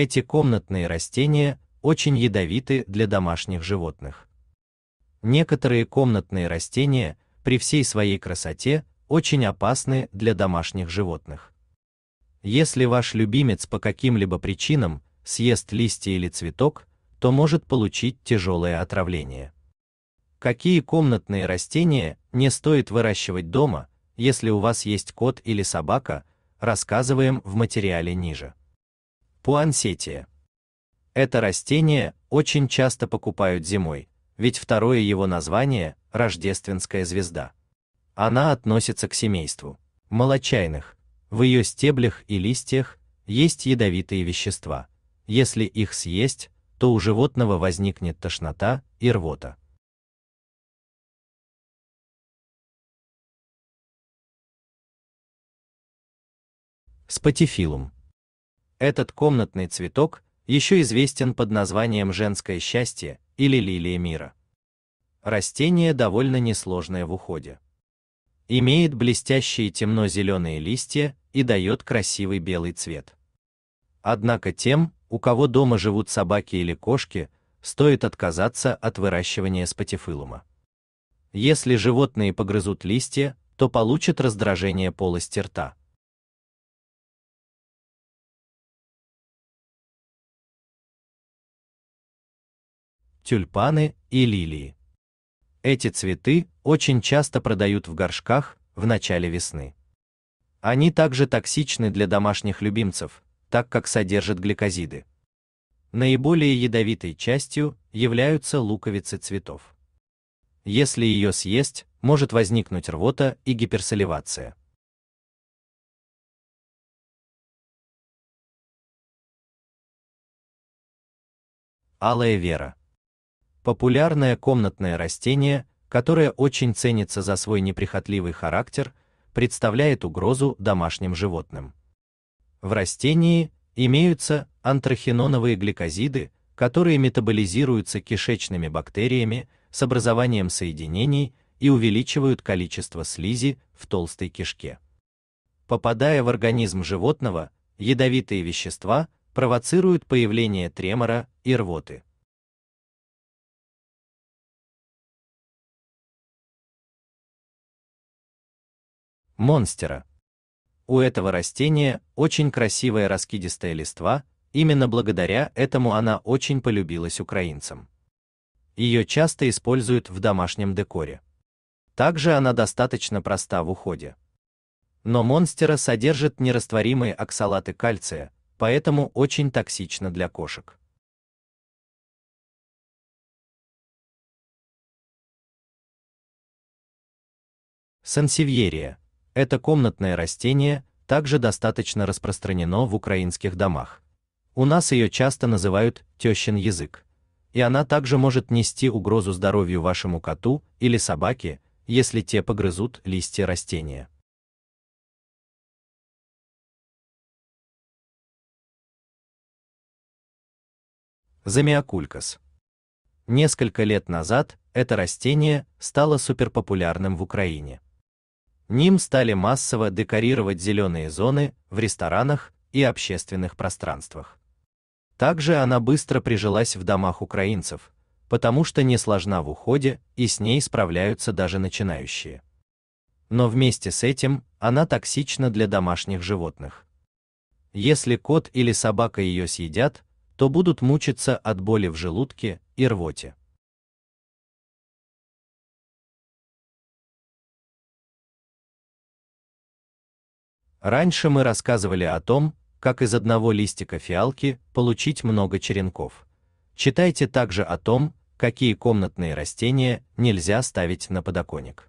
Эти комнатные растения очень ядовиты для домашних животных. Некоторые комнатные растения при всей своей красоте очень опасны для домашних животных. Если ваш любимец по каким-либо причинам съест листья или цветок, то может получить тяжелое отравление. Какие комнатные растения не стоит выращивать дома, если у вас есть кот или собака, рассказываем в материале ниже. Пуансетия. Это растение очень часто покупают зимой, ведь второе его название – рождественская звезда. Она относится к семейству молочайных. В ее стеблях и листьях есть ядовитые вещества. Если их съесть, то у животного возникнет тошнота и рвота. Спатифилум этот комнатный цветок еще известен под названием женское счастье или лилия мира. Растение довольно несложное в уходе. Имеет блестящие темно-зеленые листья и дает красивый белый цвет. Однако тем, у кого дома живут собаки или кошки, стоит отказаться от выращивания спатифилума. Если животные погрызут листья, то получат раздражение полости рта. тюльпаны и лилии. Эти цветы очень часто продают в горшках в начале весны. Они также токсичны для домашних любимцев, так как содержат гликозиды. Наиболее ядовитой частью являются луковицы цветов. Если ее съесть, может возникнуть рвота и гиперсоливация. Алая вера популярное комнатное растение, которое очень ценится за свой неприхотливый характер, представляет угрозу домашним животным. В растении имеются антрахиноновые гликозиды, которые метаболизируются кишечными бактериями с образованием соединений и увеличивают количество слизи в толстой кишке. Попадая в организм животного, ядовитые вещества провоцируют появление тремора и рвоты. монстера. У этого растения очень красивая раскидистая листва, именно благодаря этому она очень полюбилась украинцам. Ее часто используют в домашнем декоре. Также она достаточно проста в уходе. Но монстера содержит нерастворимые оксалаты кальция, поэтому очень токсично для кошек. Сансевьерия это комнатное растение также достаточно распространено в украинских домах. У нас ее часто называют тещин язык. И она также может нести угрозу здоровью вашему коту или собаке, если те погрызут листья растения. Замиокулькас. Несколько лет назад это растение стало суперпопулярным в Украине. Ним стали массово декорировать зеленые зоны в ресторанах и общественных пространствах. Также она быстро прижилась в домах украинцев, потому что не сложна в уходе и с ней справляются даже начинающие. Но вместе с этим она токсична для домашних животных. Если кот или собака ее съедят, то будут мучиться от боли в желудке и рвоте. Раньше мы рассказывали о том, как из одного листика фиалки получить много черенков. Читайте также о том, какие комнатные растения нельзя ставить на подоконник.